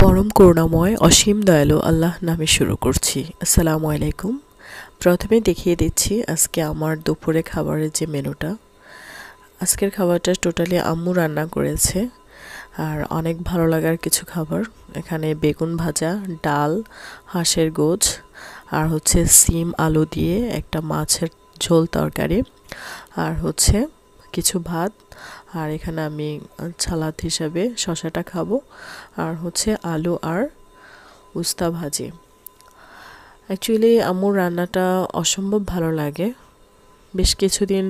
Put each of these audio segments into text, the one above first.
পরম করুণাময় অসীম দয়ালু আল্লাহ নামে শুরু করছি আসসালামু আলাইকুম প্রথমে দেখিয়ে দিচ্ছি আজকে আমার দুপুরে খাবারের যে মেনুটা আজকের খাবারটা টোটালি আম্মু রান্না করেছে আর অনেক ভালো লাগার কিছু খাবার এখানে বেগুন ভাজা ডাল হাঁসের গোছ আর হচ্ছে সিম আলু দিয়ে একটা মাছের ঝোল তরকারি আর হচ্ছে কিছু ভাত আর এখানে আমি ছালাদ হিসাবে শশাটা খাবো আর হচ্ছে আলু আর উস্তা ভাজি অ্যাকচুয়ালি আমার রান্নাটা অসম্ভব ভালো লাগে বেশ কিছুদিন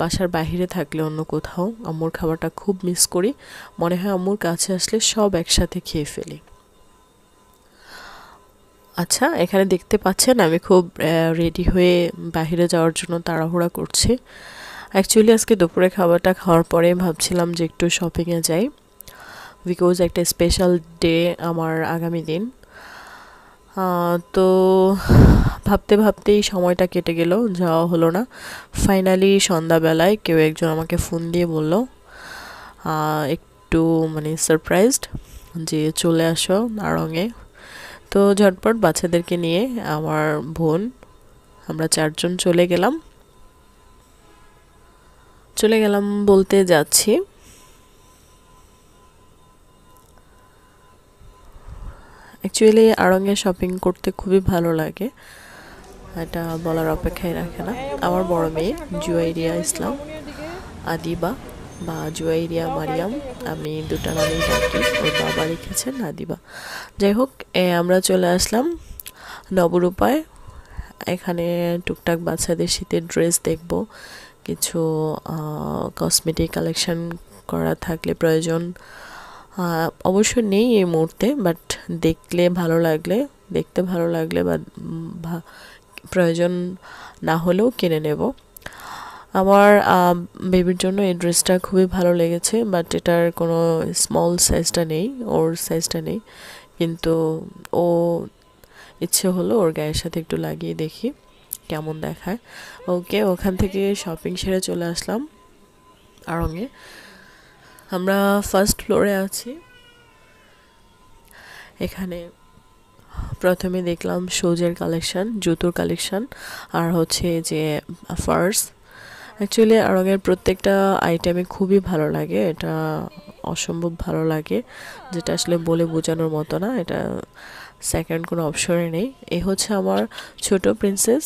বাসার বাহিরে থাকলে অন্য কোথাও আম্মুর খাবারটা খুব মিস করি মনে হয় আম্মুর কাছে আসলে সব একসাথে খেয়ে ফেলি আচ্ছা এখানে দেখতে পাচ্ছেন আমি খুব রেডি হয়ে বাহিরে যাওয়ার জন্য তাড়াহুড়া করছি অ্যাকচুয়ালি আজকে দুপুরে খাবারটা খাওয়ার পরে ভাবছিলাম যে একটু শপিংয়ে যাই বিকজ একটা স্পেশাল ডে আমার আগামী দিন তো ভাবতে ভাবতেই সময়টা কেটে গেল যাওয়া হলো না ফাইনালি সন্ধ্যাবেলায় কেউ একজন আমাকে ফোন দিয়ে বলল একটু মানে সারপ্রাইজড যে চলে আসো নারঙে তো ঝটপট বাচ্চাদেরকে নিয়ে আমার বোন আমরা চারজন চলে গেলাম চলে গেলাম বলতে যাচ্ছি অ্যাকচুয়ালি আড়ঙ্গে শপিং করতে খুবই ভালো লাগে এটা বলার অপেক্ষায় রাখে না আমার বড় মেয়ে জুয়াইরিয়া ইসলাম আদিবা বা জুয়াইরিয়া মারিয়াম আমি দুটা নামেই ডাকি ওর বাবা লিখেছেন আদিবা যাই হোক আমরা চলে আসলাম নবরূপায় এখানে টুকটাক বাচ্চাদের শীতের ড্রেস দেখবো কিছু কসমেটিক কালেকশন করা থাকলে প্রয়োজন অবশ্য নেই এই মুহূর্তে বাট দেখলে ভালো লাগলে দেখতে ভালো লাগলে বা প্রয়োজন না হলেও কিনে নেব আমার বেবির জন্য এই ড্রেসটা খুবই ভালো লেগেছে বাট এটার কোনো স্মল সাইজটা নেই ওর সাইজটা নেই কিন্তু ও ইচ্ছে হলো ওর গায়ের সাথে একটু লাগিয়ে দেখি কেমন দেখায় ওকে ওখান থেকে শপিং সেরে চলে আসলাম আড়ঙে আমরা ফার্স্ট ফ্লোরে আছি এখানে প্রথমে দেখলাম সোজের কালেকশান জুতোর কালেকশান আর হচ্ছে যে ফার্স অ্যাকচুয়ালি আড়ঙের প্রত্যেকটা আইটেমে খুবই ভালো লাগে এটা অসম্ভব ভালো লাগে যেটা আসলে বলে বোঝানোর মতো না এটা সেকেন্ড কোনো অপশনে নেই এ হচ্ছে আমার ছোট প্রিন্সেস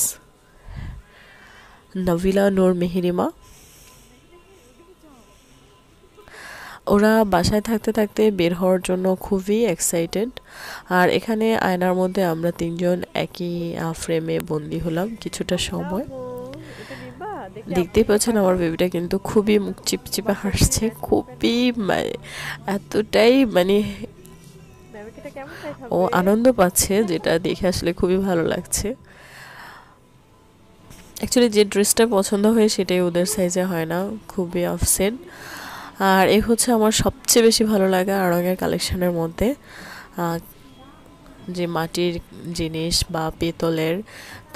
নভিলা নূর মেহেরিমা ওরা বাসায় থাকতে থাকতে বের হওয়ার জন্য খুবই এক্সাইটেড আর এখানে আয়নার মধ্যে আমরা তিনজন একই ফ্রেমে বন্দি হলাম কিছুটা সময় দেখতেই পাচ্ছেন আমার বেবিটা কিন্তু খুবই মুখ চিপচিপে হাসছে খুবই মানে এতটাই মানে ও আনন্দ পাচ্ছে যেটা দেখে আসলে খুবই ভালো লাগছে অ্যাকচুয়ালি যে ড্রেসটা পছন্দ হয় সেটাই ওদের সাইজে হয় না খুবই অফসেট আর এ হচ্ছে আমার সবচেয়ে বেশি ভালো লাগা আরঙের কালেকশানের মধ্যে যে মাটির জিনিস বা পেতলের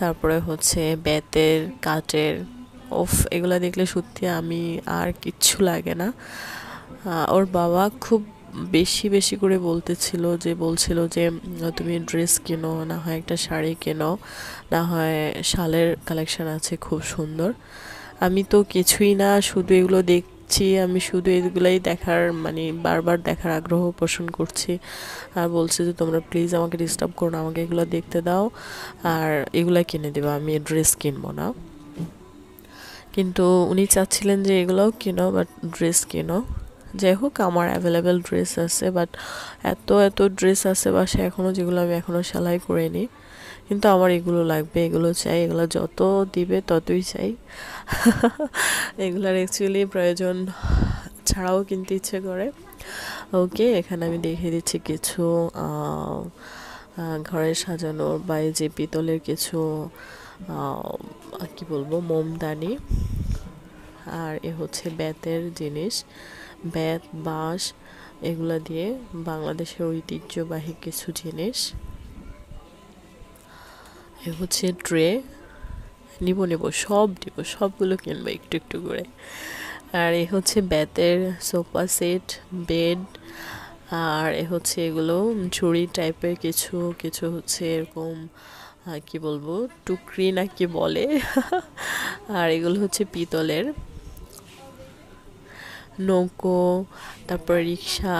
তারপরে হচ্ছে বেতের কাঠের ওফ এগুলো দেখলে সত্যি আমি আর কিচ্ছু লাগে না ওর বাবা খুব বেশি বেশি করে বলতেছিল যে বলছিল যে তুমি ড্রেস কেনো না হয় একটা শাড়ি কেনো না হয় শালের কালেকশান আছে খুব সুন্দর আমি তো কিছুই না শুধু এগুলো দেখ দেখছি আমি শুধু এগুলাই দেখার মানে বারবার দেখার আগ্রহ পোষণ করছি আর বলছি যে তোমরা প্লিজ আমাকে ডিস্টার্ব করো না আমাকে এগুলো দেখতে দাও আর এগুলো কিনে দেবো আমি ড্রেস কিনবো না কিন্তু উনি চাচ্ছিলেন যে এগুলোও কেনো বাট ড্রেস কেনো যাই হোক আমার অ্যাভেলেবেল ড্রেস আছে বাট এত এত ড্রেস আছে বা সে এখনও যেগুলো আমি এখনও সেলাই করে নিই কিন্তু আমার এগুলো লাগবে এগুলো চাই এগুলো যত দিবে ততই চাই এগুলার অ্যাকচুয়ালি প্রয়োজন ছাড়াও কিনতে ইচ্ছে করে ওকে এখানে আমি দেখিয়ে দিচ্ছি কিছু ঘরে সাজানোর বা এই যে পিতলের কিছু কি বলবো মোমদানি আর এ হচ্ছে ব্যাতের জিনিস ব্যাত বাঁশ এগুলা দিয়ে বাংলাদেশের ঐতিহ্যবাহী কিছু জিনিস এ হচ্ছে ট্রে নিব নিব সব নিব সবগুলো কিনবো একটু একটু করে আর এ হচ্ছে ব্যাতের সোফা সেট বেড আর এ হচ্ছে এগুলো ছুরি টাইপের কিছু কিছু হচ্ছে এরকম কি বলবো টুকরি না কি বলে আর এগুলো হচ্ছে পিতলের নৌকো তারপর রিক্সা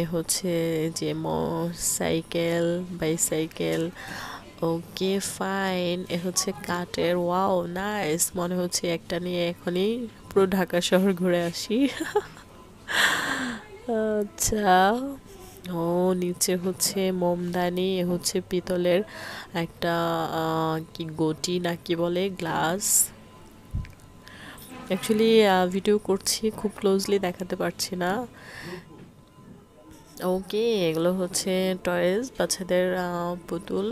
এ হচ্ছে যে সাইকেল বাইসাইকেল ওকে ফাইন এ হচ্ছে কাঠের ওয়াও নাইস মনে হচ্ছে একটা নিয়ে এখনই পুরো ঢাকা শহর ঘুরে আসি আচ্ছা ও নিচে হচ্ছে মোমদানি হচ্ছে পিতলের একটা কি গটি না কি বলে গ্লাস অ্যাকচুয়ালি ভিডিও করছি খুব ক্লোজলি দেখাতে পারছি না ওকে এগুলো হচ্ছে টয়েস বাচ্চাদের পুতুল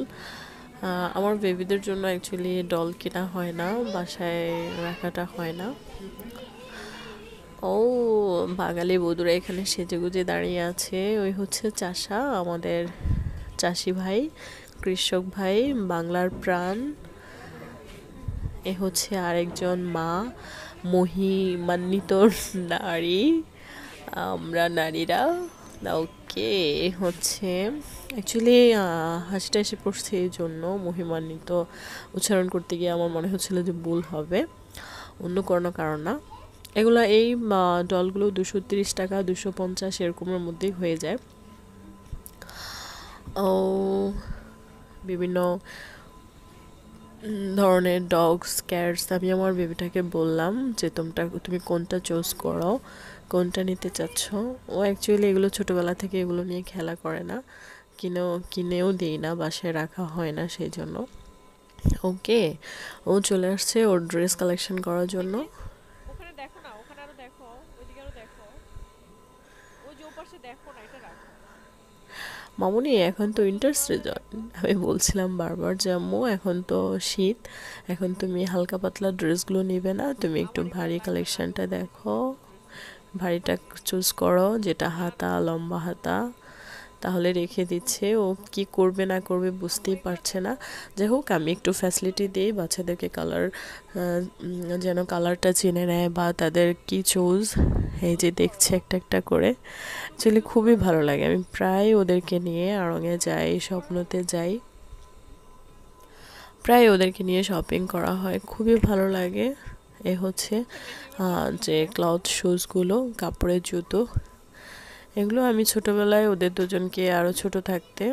আমার বেবিদের জন্য অ্যাকচুয়ালি ডল কেনা হয় না বাসায় রাখাটা হয় না ও oh, বাঙালি বধুরা এখানে সেজেগুজে দাঁড়িয়ে আছে ওই হচ্ছে চাষা আমাদের চাষি ভাই কৃষক ভাই বাংলার প্রাণ এ হচ্ছে আরেকজন মা মহিমান্বিত নারী আমরা নারীরা ওকে হচ্ছে অ্যাকচুয়ালি হাসিটা এসে পড়ছে এই জন্য মহিমান্বিত উচ্চারণ করতে গিয়ে আমার মনে হচ্ছিল যে ভুল হবে অন্য কোনো কারণ না এগুলো এই ডলগুলো দুশো তিরিশ টাকা দুশো পঞ্চাশ এরকমের মধ্যেই হয়ে যায় ও বিভিন্ন ধরনের ডগস ক্যাটস আমি আমার বেবিটাকে বললাম যে তোমটা তুমি কোনটা চুজ করো কোনটা নিতে চাচ্ছ ও অ্যাকচুয়ালি এগুলো ছোটোবেলা থেকে এগুলো নিয়ে খেলা করে না কিনেও কিনেও দিই না বাসায় রাখা হয় না সেই জন্য ওকে ও চলে আসছে ওর ড্রেস কালেকশন করার জন্য দেখো না ওখানে আরো দেখো ওইদিকে আরো দেখো ওই যে ওপাশে দেখো না এটা রাখো মামুনি এখন তো উইন্টার সিজন আমি বলছিলাম বারবার যে আম্মু এখন তো শীত এখন তুমি হালকা পাতলা ড্রেসগুলো নিবে না তুমি একটু ভারী কালেকশানটা দেখো ভারীটা চুজ করো যেটা হাতা লম্বা হাতা তাহলে রেখে দিচ্ছে ও কি করবে না করবে বুঝতেই পারছে না যাই হোক আমি একটু ফ্যাসিলিটি দিই বাচ্চাদেরকে কালার যেন কালারটা চিনে নেয় বা তাদের কি চুজ এই যে দেখছে একটা একটা করে অ্যাকচুয়ালি খুবই ভালো লাগে আমি প্রায় ওদেরকে নিয়ে আরঙে যাই স্বপ্নতে যাই প্রায় ওদেরকে নিয়ে শপিং করা হয় খুবই ভালো লাগে এ হচ্ছে যে ক্লথ শুজগুলো কাপড়ের জুতো এগুলো আমি ছোটোবেলায় ওদের দুজনকে আরও ছোট থাকতে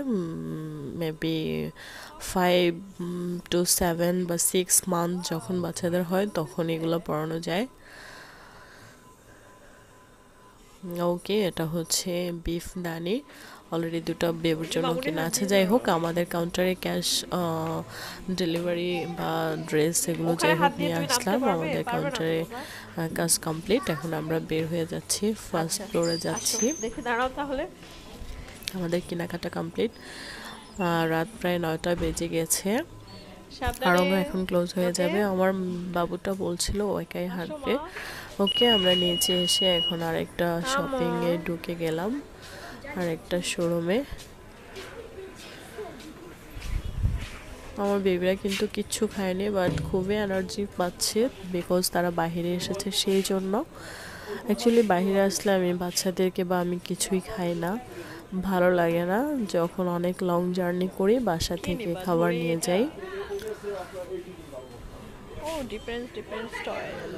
মেবি ফাইভ টু সেভেন বা সিক্স মান্থ যখন বাচ্চাদের হয় তখন এগুলো পড়ানো যায় ওকে এটা হচ্ছে বিফ দানি অলরেডি দুটো বেবুর জন্য কেনা আছে যাই হোক আমাদের কাউন্টারে ক্যাশ ডেলিভারি বা ড্রেস এগুলো যাই হোক নিয়ে আসলাম আমাদের কাউন্টারে কাজ কমপ্লিট এখন আমরা বের হয়ে যাচ্ছি ফার্স্ট আচ্ছা, আচ্ছা, ফ্লোরে যাচ্ছি দেখে দাঁড়াও তাহলে আমাদের কেনাকাটা কমপ্লিট রাত প্রায় নয়টা বেজে গেছে আরও এখন ক্লোজ হয়ে যাবে আমার বাবুটা বলছিল ও একাই হাঁটবে ওকে আমরা নিচে এসে এখন আরেকটা শপিংয়ে ঢুকে গেলাম আর একটা শোরুমে আমার বেবিরা কিন্তু কিচ্ছু খায়নি বাট খুবই এনার্জি পাচ্ছে বিকজ তারা বাহিরে এসেছে সেই জন্য অ্যাকচুয়ালি বাহিরে আসলে আমি বাচ্চাদেরকে বা আমি কিছুই খাই না ভালো লাগে না যখন অনেক লং জার্নি করি বাসা থেকে খাবার নিয়ে যাই ও ডিফারেন্স ডিফারেন্স স্টল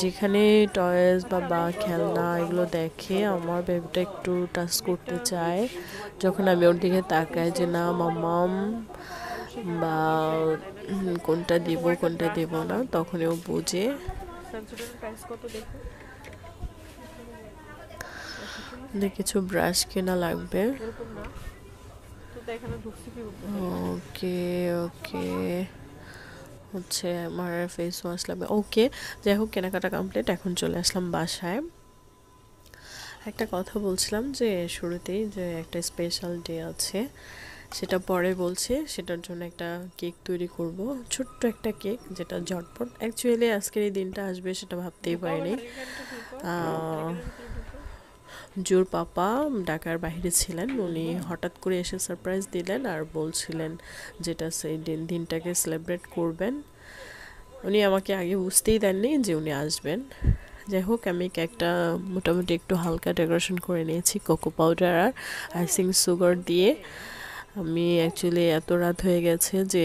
যেখানে টয়েস বা বা খেলনা এগুলো দেখে আমার বেবিটা একটু টাচ করতে চায় যখন আমি ওর দিকে তাকাই যে না মাম বা কোনটা দেব কোনটা দেব না তখন ও বুঝে কিছু ব্রাশ কেনা লাগবে ওকে ওকে হচ্ছে আমার ফেস ওয়াশ লাগবে ওকে যাই হোক কেনাকাটা কমপ্লিট এখন চলে আসলাম বাসায় একটা কথা বলছিলাম যে শুরুতেই যে একটা স্পেশাল ডে আছে সেটা পরে বলছে সেটার জন্য একটা কেক তৈরি করব ছোট্ট একটা কেক যেটা ঝটপট অ্যাকচুয়ালি আজকের এই দিনটা আসবে সেটা ভাবতেই পারিনি জোর পাপা ঢাকার বাহিরে ছিলেন উনি হঠাৎ করে এসে সারপ্রাইজ দিলেন আর বলছিলেন যেটা সেই দিন দিনটাকে সেলিব্রেট করবেন উনি আমাকে আগে বুঝতেই দেননি যে উনি আসবেন যাই হোক আমি কেকটা মোটামুটি একটু হালকা ডেকোরেশন করে নিয়েছি কোকো পাউডার আর আইসিং সুগার দিয়ে আমি অ্যাকচুয়ালি এত রাত হয়ে গেছে যে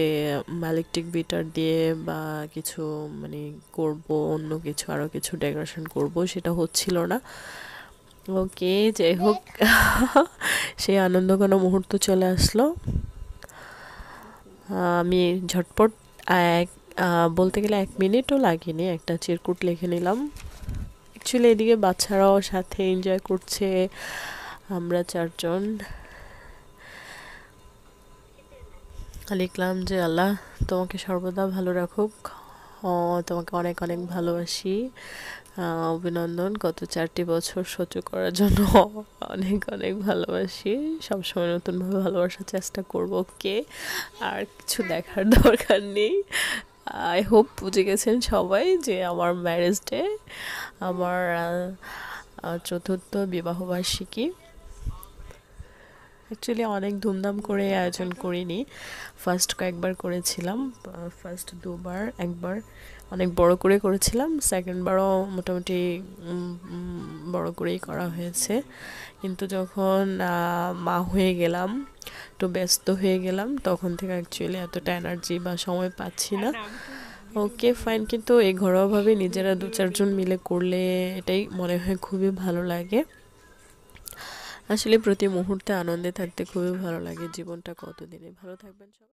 ম্যালেকটিক বিটার দিয়ে বা কিছু মানে করব অন্য কিছু আরও কিছু ডেকোরেশন করব সেটা হচ্ছিল না ওকে যাই হোক সেই আনন্দ ঘন মুহূর্ত চলে আসলো আমি ঝটপট এক বলতে গেলে এক মিনিটও লাগেনি একটা চিরকুট লিখে নিলাম অ্যাকচুয়ালি এদিকে বাচ্চারাও সাথে এনজয় করছে আমরা চারজন লিখলাম যে আল্লাহ তোমাকে সর্বদা ভালো রাখুক তোমাকে অনেক অনেক ভালোবাসি অভিনন্দন গত চারটি বছর সহ্য করার জন্য অনেক অনেক ভালোবাসি সবসময় নতুনভাবে ভালোবাসার চেষ্টা করব কে আর কিছু দেখার দরকার নেই আই হোপ বুঝে গেছেন সবাই যে আমার ম্যারেজ ডে আমার চতুর্থ বিবাহবার্ষিকী অ্যাকচুয়ালি অনেক ধুমধাম করে আয়োজন করিনি ফার্স্ট কয়েকবার করেছিলাম ফার্স্ট দুবার একবার অনেক বড় করে করেছিলাম সেকেন্ডবারও মোটামুটি বড় করেই করা হয়েছে কিন্তু যখন মা হয়ে গেলাম একটু ব্যস্ত হয়ে গেলাম তখন থেকে অ্যাকচুয়ালি এতটা এনার্জি বা সময় পাচ্ছি না ওকে ফাইন কিন্তু এই ঘরোয়াভাবে নিজেরা দু চারজন মিলে করলে এটাই মনে হয় খুবই ভালো লাগে আসলে প্রতি মুহূর্তে আনন্দে থাকতে খুবই ভালো লাগে জীবনটা কতদিনে ভালো থাকবেন সব